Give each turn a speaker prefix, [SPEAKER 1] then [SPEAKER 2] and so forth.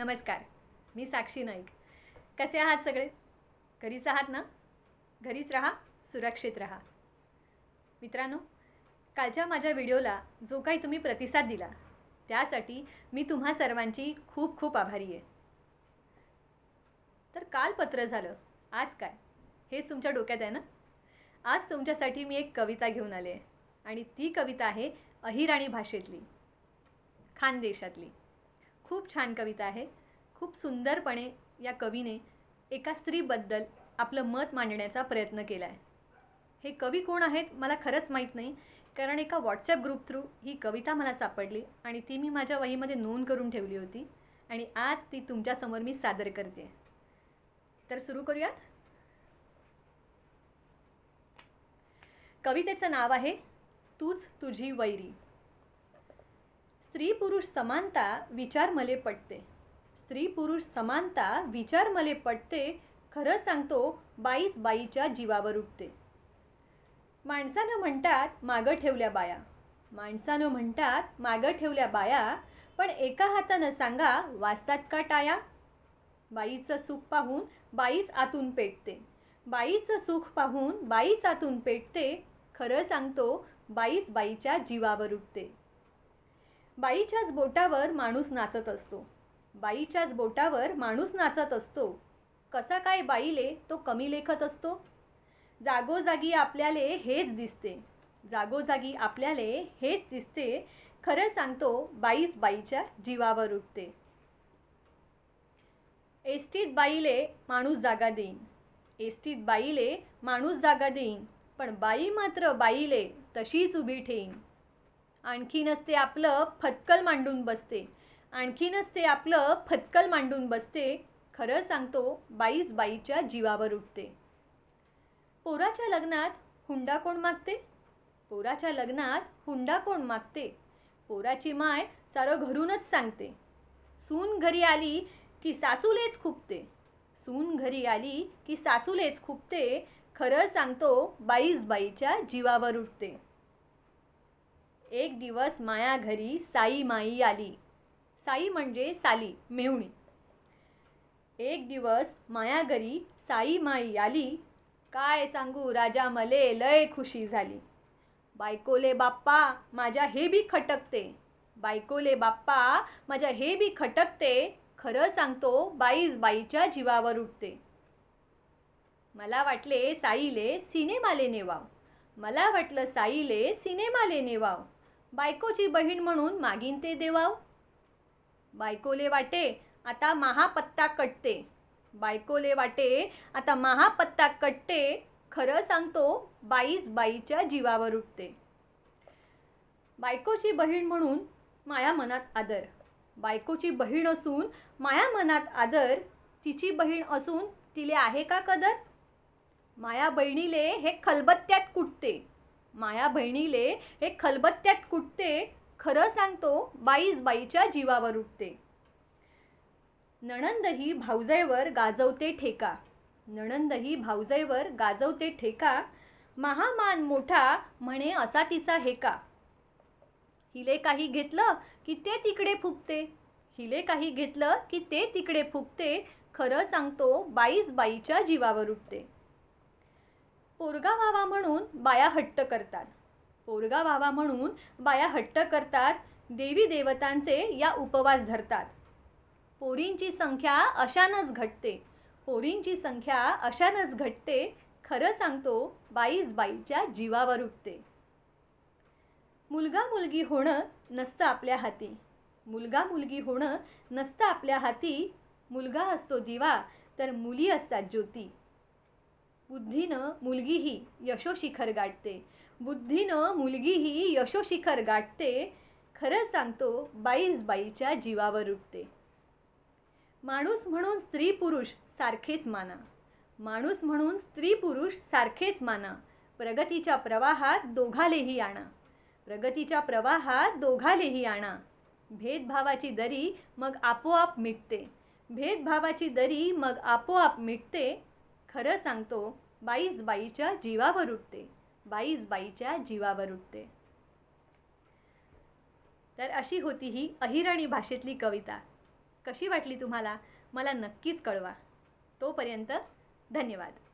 [SPEAKER 1] नमस्कार मी साक्षी नाईक कसे आहात सगळे घरीच आहात ना घरीच राहा सुरक्षित राहा मित्रांनो कालच्या माझ्या व्हिडिओला जो काही तुम्ही प्रतिसाद दिला त्यासाठी मी तुम्हा सर्वांची खूप खूप आभारी आहे तर काल पत्र झालं आज काय हेच तुमच्या डोक्यात आहे ना आज तुमच्यासाठी मी एक कविता घेऊन आले आणि ती कविता आहे अहिराणी भाषेतली खानदेशातली खूप छान कविता आहे खूप सुंदरपणे या कवीने एका स्त्रीबद्दल आपलं मत मांडण्याचा प्रयत्न केला आहे हे कवी कोण आहेत मला खरंच माहीत नाही कारण एका व्हॉट्सॲप ग्रुप थ्रू ही कविता मला सापडली आणि ती मी माझ्या वहीमध्ये नोंद करून ठेवली होती आणि आज ती तुमच्यासमोर मी सादर करते तर सुरू करूयात कवितेचं नाव आहे तूच तुझी वैरी स्त्री पुरुष समानता विचार मले पटते स्त्री पुरुष समानता विचार मले पटते खरं सांगतो बाईस बाईच्या जीवावर उठते माणसानं म्हणतात मागं ठेवल्या बाया माणसानं म्हणतात मागं ठेवल्या बाया पण एका हातानं सांगा वाचतात का टाया बाईचं सुख पाहून बाईच आतून पेटते बाईचं सुख पाहून बाईच आतून पेटते खरं सांगतो बाईस बाईच्या जीवावर उठते बाईच्याच बोटावर माणूस नाचत असतो बाईच्याच बोटावर माणूस नाचत असतो कसा काय बाईले तो कमी लेखत असतो जागोजागी आपल्याले हेच दिसते जागोजागी आपल्याले हेच दिसते खरं सांगतो बाईच बाईच्या जीवावर उठते एसटीत बाईले माणूस जागा देईन एसटीत बाईले माणूस जागा देईन पण बाई मात्र बाईले तशीच उभी ठेईन आणखीनच ते आपलं फतकल मांडून बसते आणखीनच ते आपलं फतकल मांडून बसते खरं सांगतो बाईस बाईच्या जीवावर उठते पोराच्या लग्नात हुंडा कोण मागते पोराच्या लग्नात हुंडा कोण मागते पोराची माय सारं घरूनच सांगते सून घरी आली की सासूलेच खुपते सून घरी आली की सासूलेच खुपते खरं सांगतो बाईस बाईच्या जीवावर उठते एक दिवस माया घरी साई माई आली साई म्हणजे साली मेहुणी एक दिवस माया घरी साई माई आली काय सांगू राजा मले लय खुशी झाली बायकोले बाप्पा माझ्या हे बी खटकते बायकोले बाप्पा माझ्या हे बी खटकते खरं सांगतो बाईज बाईच्या जीवावर उठते मला वाटले साईले सिनेमाले नेवाव मला वाटलं साईले सिनेमाले नेवाव बायकोची बहीण म्हणून मागीन ते देवाव बायकोले वाटे आता महापत्ता कटते बायकोले वाटे आता महापत्ता कटते खरं सांगतो बाईस बाईच्या जीवावर उठते बायकोची बहीण म्हणून माया मनात आदर बायकोची बहीण असून माया मनात आदर तिची बहीण असून तिले आहे का कदर माया बहिणीले हे खलबत्त्यात कुटते माया बहिणीले हे खलबत्त्यात कुटते खरं सांगतो बाईज बाईच्या जीवावर उठते नणंदही भाऊजाईवर गाजवते ठेका नणंदही भाऊजाईवर गाजवते ठेका महामान मोठा म्हणे असा तिचा हेका हिले काही घेतलं की ते तिकडे फुगते हिले काही घेतलं की ते तिकडे फुगते खरं सांगतो बाईज बाईच्या जीवावर उठते पोरगा वावा म्हणून बाया हट्ट करतात पोरगा वावा म्हणून बाया हट्ट करतात देवी देवतांचे या उपवास धरतात पोरींची संख्या अशानच घटते पोरींची संख्या अशानच घटते खरं सांगतो बाईस बाईच्या जीवावर उठते मुलगा मुलगी होणं नसतं आपल्या हाती मुलगा मुलगी होणं नसतं आपल्या हाती मुलगा असतो दिवा तर मुली असतात ज्योती बुद्धीनं मुलगीही यशो शिखर गाठते बुद्धीनं मुलगीही यशोशिखर गाठते खरं सांगतो बाईस बाईच्या जीवावर उठते माणूस म्हणून स्त्री पुरुष सारखेच माना माणूस म्हणून स्त्री पुरुष सारखेच माना प्रगतीच्या प्रवाहात दोघालेही आणा प्रगतीच्या प्रवाहात दोघालेही आणा भेदभावाची दरी मग आपोआप मिटते भेदभावाची दरी मग आपोआप मिटते खरं सांगतो बाईस बाईच्या जीवावर उठते बाईस बाईच्या जीवावर उठते तर अशी होती ही अहिराणी भाषेतली कविता कशी वाटली तुम्हाला मला नक्कीच कळवा तोपर्यंत धन्यवाद